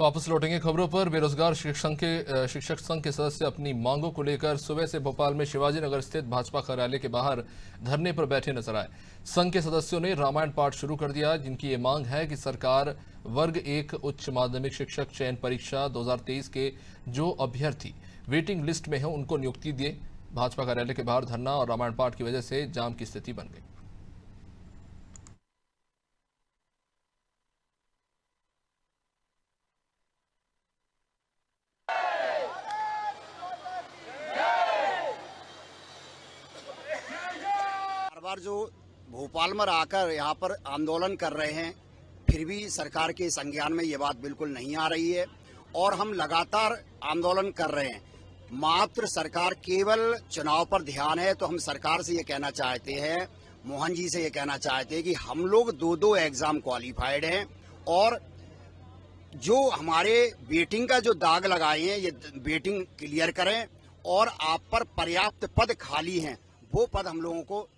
वापस लौटेंगे खबरों पर बेरोजगार शिक्षक के शिक्षक संघ के सदस्य अपनी मांगों को लेकर सुबह से भोपाल में शिवाजी नगर स्थित भाजपा कार्यालय के बाहर धरने पर बैठे नजर आए संघ के सदस्यों ने रामायण पाठ शुरू कर दिया जिनकी ये मांग है कि सरकार वर्ग एक उच्च माध्यमिक शिक्षक चयन परीक्षा 2023 के जो अभ्यर्थी वेटिंग लिस्ट में है उनको नियुक्ति दिए भाजपा कार्यालय के बाहर धरना और रामायण पाठ की वजह से जाम की स्थिति बन गई बार जो भोपाल में आकर यहाँ पर आंदोलन कर रहे हैं फिर भी सरकार के संज्ञान में ये बात बिल्कुल नहीं आ रही है और हम लगातार आंदोलन कर रहे हैं मात्र सरकार केवल चुनाव पर ध्यान है तो हम सरकार से ये कहना चाहते हैं मोहन जी से ये कहना चाहते हैं कि हम लोग दो दो एग्जाम क्वालिफाइड हैं और जो हमारे बेटिंग का जो दाग लगाए हैं ये बेटिंग क्लियर करें और आप पर पर्याप्त पद खाली हैं वो पद हम लोगों को